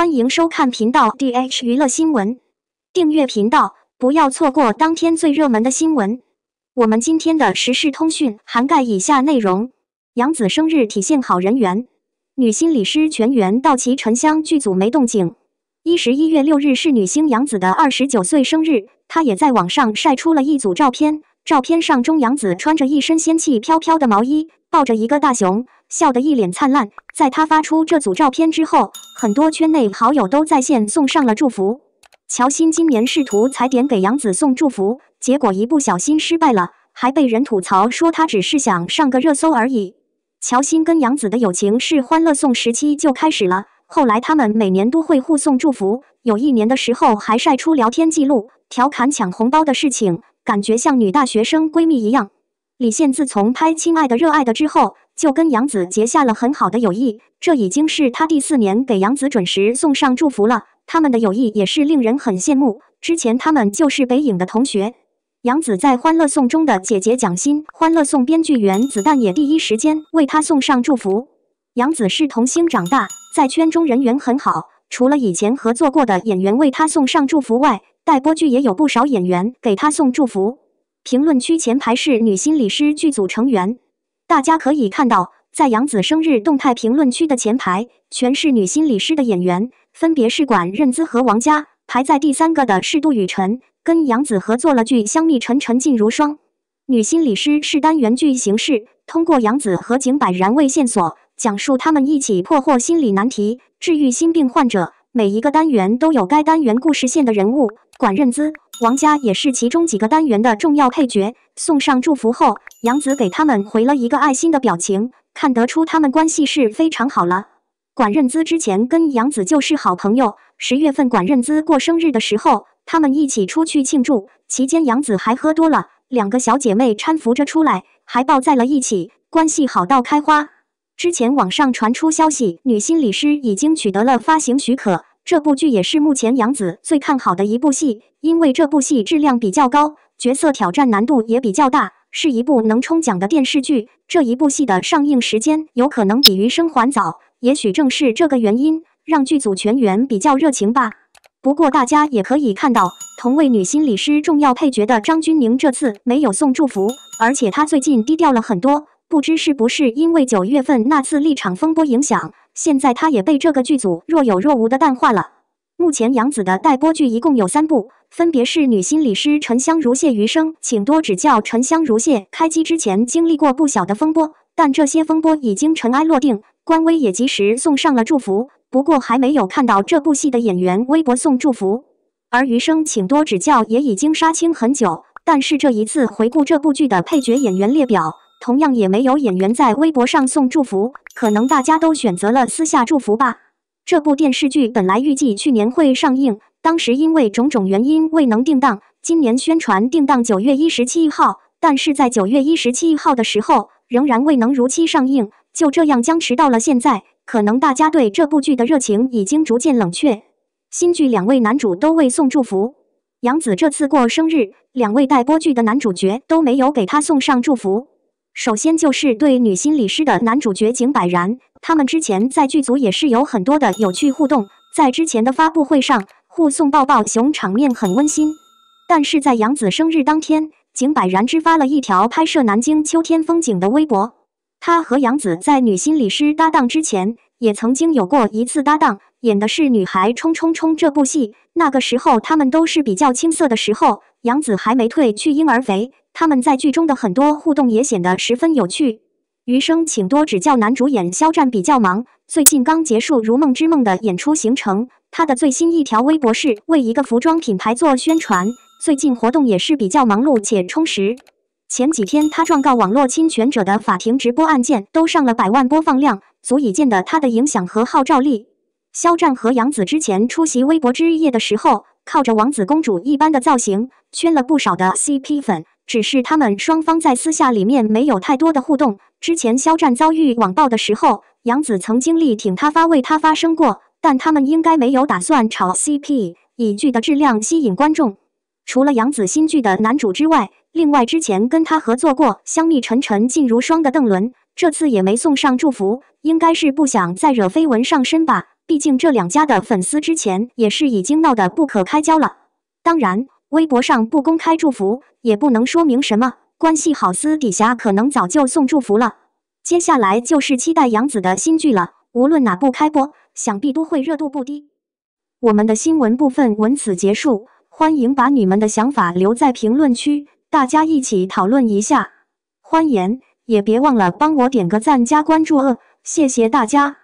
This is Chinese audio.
欢迎收看频道 D H 娱乐新闻，订阅频道，不要错过当天最热门的新闻。我们今天的时事通讯涵盖以下内容：杨子生日体现好人缘，女心理师全员到齐，沉香剧组没动静。一十一月六日是女星杨子的二十九岁生日，她也在网上晒出了一组照片。照片上中杨子穿着一身仙气飘飘的毛衣，抱着一个大熊。笑得一脸灿烂。在他发出这组照片之后，很多圈内好友都在线送上了祝福。乔欣今年试图踩点给杨子送祝福，结果一不小心失败了，还被人吐槽说他只是想上个热搜而已。乔欣跟杨子的友情是《欢乐颂》时期就开始了，后来他们每年都会互送祝福。有一年的时候还晒出聊天记录，调侃抢红包的事情，感觉像女大学生闺蜜一样。李现自从拍《亲爱的，热爱的》之后。就跟杨子结下了很好的友谊，这已经是他第四年给杨子准时送上祝福了。他们的友谊也是令人很羡慕。之前他们就是北影的同学，杨子在《欢乐颂》中的姐姐蒋欣，《欢乐颂》编剧袁子弹也第一时间为他送上祝福。杨子是童星长大，在圈中人缘很好，除了以前合作过的演员为他送上祝福外，待播剧也有不少演员给他送祝福。评论区前排是女心理师剧组成员。大家可以看到，在杨子生日动态评论区的前排全是女心理师的演员，分别是管任姿和王佳。排在第三个的是杜雨辰，跟杨子合作了剧《香蜜沉沉烬如霜》。女心理师是单元剧形式，通过杨子和井柏然为线索，讲述他们一起破获心理难题、治愈心病患者。每一个单元都有该单元故事线的人物。管认资、王佳也是其中几个单元的重要配角。送上祝福后，杨子给他们回了一个爱心的表情，看得出他们关系是非常好了。管认资之前跟杨子就是好朋友。十月份管认资过生日的时候，他们一起出去庆祝，期间杨子还喝多了，两个小姐妹搀扶着出来，还抱在了一起，关系好到开花。之前网上传出消息，女心理师已经取得了发行许可。这部剧也是目前杨紫最看好的一部戏，因为这部戏质量比较高，角色挑战难度也比较大，是一部能冲奖的电视剧。这一部戏的上映时间有可能比《余生还早》，也许正是这个原因，让剧组全员比较热情吧。不过大家也可以看到，同为女心理师重要配角的张钧甯这次没有送祝福，而且她最近低调了很多，不知是不是因为九月份那次立场风波影响。现在他也被这个剧组若有若无的淡化了。目前杨紫的待播剧一共有三部，分别是女心理师《沉香如屑》《余生，请多指教》。《沉香如屑》开机之前经历过不小的风波，但这些风波已经尘埃落定，官微也及时送上了祝福。不过还没有看到这部戏的演员微博送祝福。而《余生，请多指教》也已经杀青很久，但是这一次回顾这部剧的配角演员列表。同样也没有演员在微博上送祝福，可能大家都选择了私下祝福吧。这部电视剧本来预计去年会上映，当时因为种种原因未能定档，今年宣传定档九月一十七号，但是在九月一十七号的时候仍然未能如期上映，就这样僵持到了现在。可能大家对这部剧的热情已经逐渐冷却。新剧两位男主都未送祝福，杨紫这次过生日，两位待播剧的男主角都没有给她送上祝福。首先就是对女心理师的男主角景柏然，他们之前在剧组也是有很多的有趣互动。在之前的发布会上，互送抱抱熊场面很温馨，但是在杨子生日当天，景柏然只发了一条拍摄南京秋天风景的微博。他和杨子在女心理师搭档之前，也曾经有过一次搭档。演的是《女孩冲冲冲》这部戏，那个时候他们都是比较青涩的时候，杨紫还没退去婴儿肥。他们在剧中的很多互动也显得十分有趣。余生请多指教，男主演肖战比较忙，最近刚结束《如梦之梦》的演出行程，他的最新一条微博是为一个服装品牌做宣传，最近活动也是比较忙碌且充实。前几天他状告网络侵权者的法庭直播案件都上了百万播放量，足以见得他的影响和号召力。肖战和杨紫之前出席微博之夜的时候，靠着王子公主一般的造型圈了不少的 CP 粉。只是他们双方在私下里面没有太多的互动。之前肖战遭遇网暴的时候，杨紫曾经力挺他，发为他发声过。但他们应该没有打算炒 CP，以剧的质量吸引观众。除了杨紫新剧的男主之外，另外之前跟他合作过《香蜜沉沉烬如霜》的邓伦，这次也没送上祝福，应该是不想再惹绯闻上身吧。毕竟这两家的粉丝之前也是已经闹得不可开交了。当然，微博上不公开祝福也不能说明什么，关系好私底下可能早就送祝福了。接下来就是期待杨紫的新剧了，无论哪部开播，想必都会热度不低。我们的新闻部分文此结束，欢迎把你们的想法留在评论区，大家一起讨论一下。欢迎，也别忘了帮我点个赞加关注哦，谢谢大家。